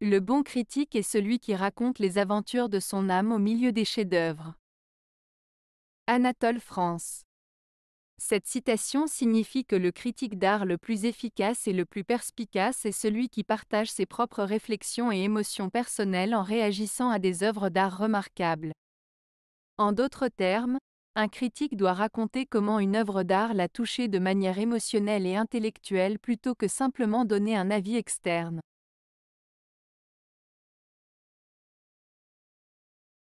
Le bon critique est celui qui raconte les aventures de son âme au milieu des chefs-d'œuvre. Anatole France. Cette citation signifie que le critique d'art le plus efficace et le plus perspicace est celui qui partage ses propres réflexions et émotions personnelles en réagissant à des œuvres d'art remarquables. En d'autres termes, un critique doit raconter comment une œuvre d'art l'a touché de manière émotionnelle et intellectuelle plutôt que simplement donner un avis externe.